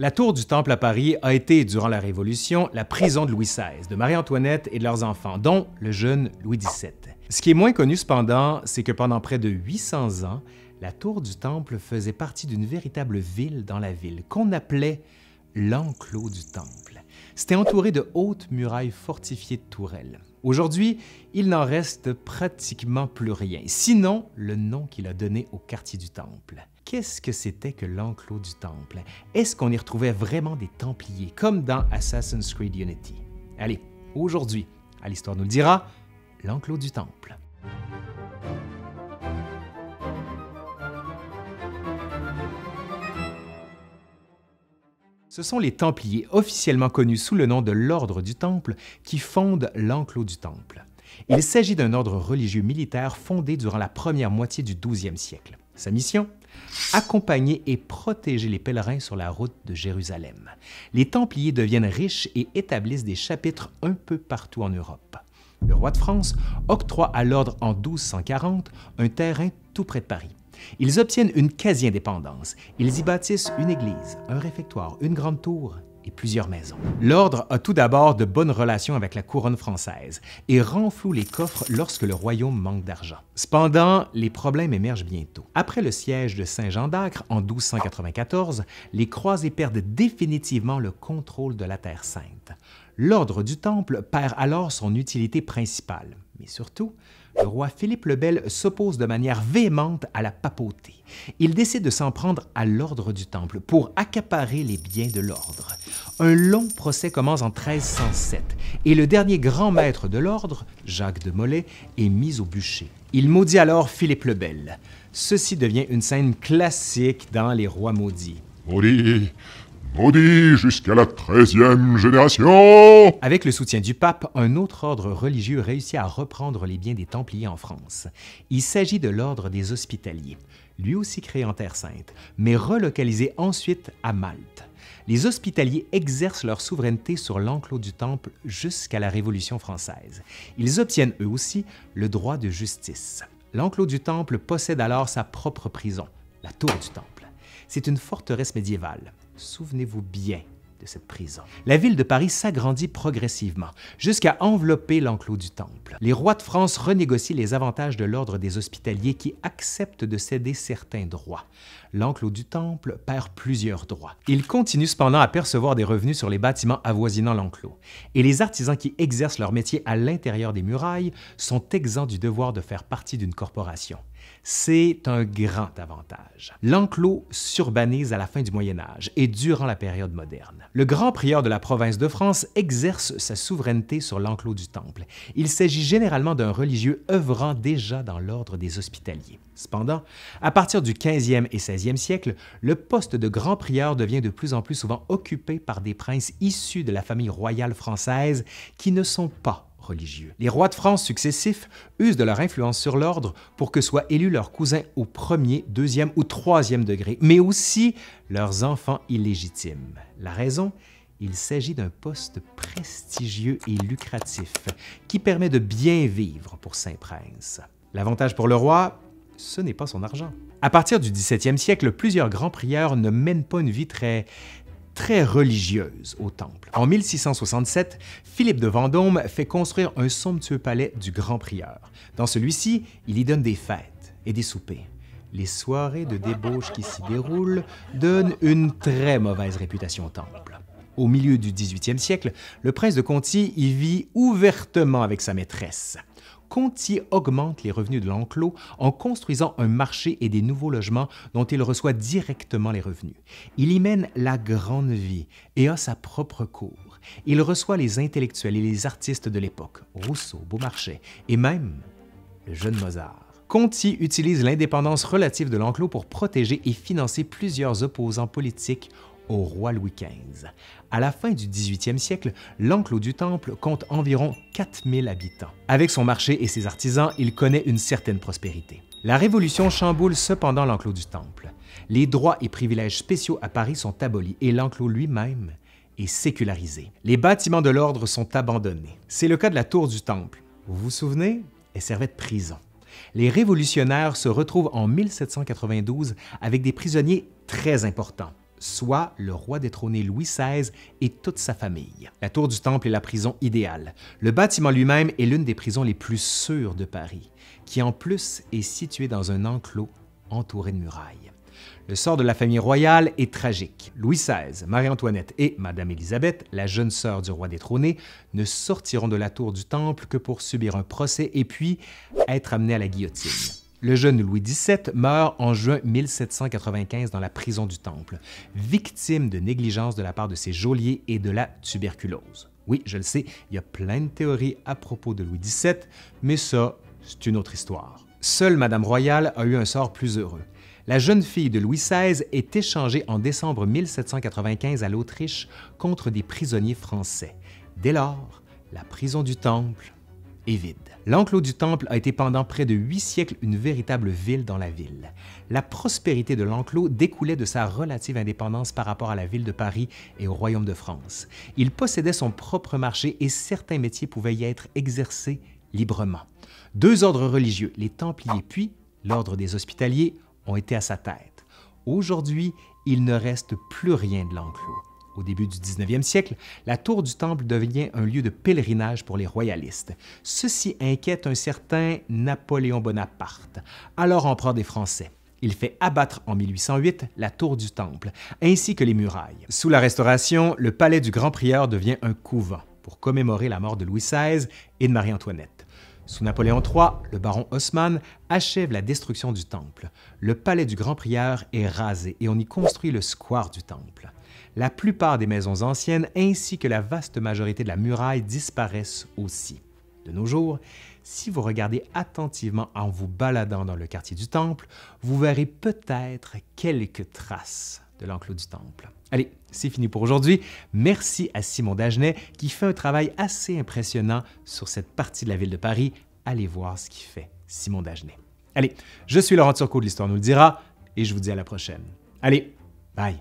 La tour du Temple à Paris a été, durant la Révolution, la prison de Louis XVI, de Marie-Antoinette et de leurs enfants, dont le jeune Louis XVII. Ce qui est moins connu cependant, c'est que pendant près de 800 ans, la tour du Temple faisait partie d'une véritable ville dans la ville, qu'on appelait l'enclos du Temple. C'était entouré de hautes murailles fortifiées de tourelles. Aujourd'hui, il n'en reste pratiquement plus rien, sinon le nom qu'il a donné au quartier du Temple qu'est-ce que c'était que l'enclos du temple? Est-ce qu'on y retrouvait vraiment des Templiers, comme dans Assassin's Creed Unity? Allez, aujourd'hui, à l'Histoire nous le dira, l'enclos du temple. Ce sont les Templiers, officiellement connus sous le nom de l'Ordre du Temple, qui fondent l'enclos du Temple. Il s'agit d'un ordre religieux militaire fondé durant la première moitié du 12e siècle. Sa mission Accompagner et protéger les pèlerins sur la route de Jérusalem. Les Templiers deviennent riches et établissent des chapitres un peu partout en Europe. Le roi de France octroie à l'ordre en 1240 un terrain tout près de Paris. Ils obtiennent une quasi-indépendance. Ils y bâtissent une église, un réfectoire, une grande tour plusieurs maisons. L'ordre a tout d'abord de bonnes relations avec la couronne française et renfloue les coffres lorsque le royaume manque d'argent. Cependant, les problèmes émergent bientôt. Après le siège de Saint-Jean d'Acre en 1294, les croisés perdent définitivement le contrôle de la Terre sainte. L'ordre du Temple perd alors son utilité principale. Mais surtout, le roi Philippe le Bel s'oppose de manière véhémente à la papauté. Il décide de s'en prendre à l'ordre du Temple pour accaparer les biens de l'ordre. Un long procès commence en 1307 et le dernier grand maître de l'ordre, Jacques de Molay, est mis au bûcher. Il maudit alors Philippe le Bel. Ceci devient une scène classique dans Les Rois maudits. Maudit, maudit jusqu'à la treizième génération Avec le soutien du pape, un autre ordre religieux réussit à reprendre les biens des Templiers en France. Il s'agit de l'ordre des Hospitaliers, lui aussi créé en Terre Sainte, mais relocalisé ensuite à Malte. Les Hospitaliers exercent leur souveraineté sur l'enclos du Temple jusqu'à la Révolution française. Ils obtiennent eux aussi le droit de justice. L'enclos du Temple possède alors sa propre prison, la Tour du Temple c'est une forteresse médiévale. Souvenez-vous bien de cette prison. La ville de Paris s'agrandit progressivement, jusqu'à envelopper l'enclos du Temple. Les rois de France renégocient les avantages de l'ordre des hospitaliers qui acceptent de céder certains droits. L'enclos du Temple perd plusieurs droits. Il continue cependant à percevoir des revenus sur les bâtiments avoisinant l'enclos, et les artisans qui exercent leur métier à l'intérieur des murailles sont exempts du devoir de faire partie d'une corporation. C'est un grand avantage. L'enclos s'urbanise à la fin du Moyen Âge et durant la période moderne. Le grand prieur de la province de France exerce sa souveraineté sur l'enclos du temple. Il s'agit généralement d'un religieux œuvrant déjà dans l'ordre des hospitaliers. Cependant, à partir du 15e et 16e siècle, le poste de grand prieur devient de plus en plus souvent occupé par des princes issus de la famille royale française qui ne sont pas religieux. Les rois de France successifs usent de leur influence sur l'ordre pour que soient élus leurs cousins au premier, deuxième ou troisième degré, mais aussi leurs enfants illégitimes. La raison il s'agit d'un poste prestigieux et lucratif qui permet de bien vivre pour Saint-Prince. L'avantage pour le roi, ce n'est pas son argent. À partir du 17e siècle, plusieurs grands prieurs ne mènent pas une vie très très religieuse au temple. En 1667, Philippe de Vendôme fait construire un somptueux palais du Grand Prieur. Dans celui-ci, il y donne des fêtes et des soupers. Les soirées de débauche qui s'y déroulent donnent une très mauvaise réputation au temple. Au milieu du 18e siècle, le prince de Conti y vit ouvertement avec sa maîtresse. Conti augmente les revenus de l'enclos en construisant un marché et des nouveaux logements dont il reçoit directement les revenus. Il y mène la grande vie et a sa propre cour. Il reçoit les intellectuels et les artistes de l'époque, Rousseau, Beaumarchais et même le jeune Mozart. Conti utilise l'indépendance relative de l'enclos pour protéger et financer plusieurs opposants politiques au roi Louis XV. À la fin du 18e siècle, l'enclos du Temple compte environ 4000 habitants. Avec son marché et ses artisans, il connaît une certaine prospérité. La Révolution chamboule cependant l'enclos du Temple. Les droits et privilèges spéciaux à Paris sont abolis et l'enclos lui-même est sécularisé. Les bâtiments de l'ordre sont abandonnés. C'est le cas de la tour du Temple. Vous vous souvenez? Elle servait de prison les révolutionnaires se retrouvent en 1792 avec des prisonniers très importants soit le roi détrôné Louis XVI et toute sa famille. La tour du Temple est la prison idéale. Le bâtiment lui-même est l'une des prisons les plus sûres de Paris, qui en plus est située dans un enclos entouré de murailles. Le sort de la famille royale est tragique. Louis XVI, Marie-Antoinette et Madame Élisabeth, la jeune sœur du roi détrôné, ne sortiront de la tour du Temple que pour subir un procès et puis être amenés à la guillotine. Le jeune Louis XVII meurt en juin 1795 dans la prison du Temple, victime de négligence de la part de ses geôliers et de la tuberculose. Oui, je le sais, il y a plein de théories à propos de Louis XVII, mais ça, c'est une autre histoire. Seule Madame Royale a eu un sort plus heureux. La jeune fille de Louis XVI est échangée en décembre 1795 à l'Autriche contre des prisonniers français. Dès lors, la prison du Temple L'enclos du temple a été pendant près de huit siècles une véritable ville dans la ville. La prospérité de l'enclos découlait de sa relative indépendance par rapport à la ville de Paris et au royaume de France. Il possédait son propre marché et certains métiers pouvaient y être exercés librement. Deux ordres religieux, les Templiers puis l'ordre des Hospitaliers, ont été à sa tête. Aujourd'hui, il ne reste plus rien de l'enclos. Au début du 19e siècle, la tour du Temple devient un lieu de pèlerinage pour les royalistes. Ceci inquiète un certain Napoléon Bonaparte, alors empereur des Français. Il fait abattre en 1808 la tour du Temple, ainsi que les murailles. Sous la Restauration, le palais du Grand Prieur devient un couvent pour commémorer la mort de Louis XVI et de Marie-Antoinette. Sous Napoléon III, le baron Haussmann achève la destruction du temple. Le palais du Grand Prieur est rasé et on y construit le square du temple la plupart des maisons anciennes ainsi que la vaste majorité de la muraille disparaissent aussi. De nos jours, si vous regardez attentivement en vous baladant dans le quartier du Temple, vous verrez peut-être quelques traces de l'enclos du Temple. Allez, c'est fini pour aujourd'hui. Merci à Simon Dagenet qui fait un travail assez impressionnant sur cette partie de la ville de Paris. Allez voir ce qu'il fait, Simon Dagenet. Allez, je suis Laurent Turcot de l'Histoire nous le dira et je vous dis à la prochaine. Allez, bye!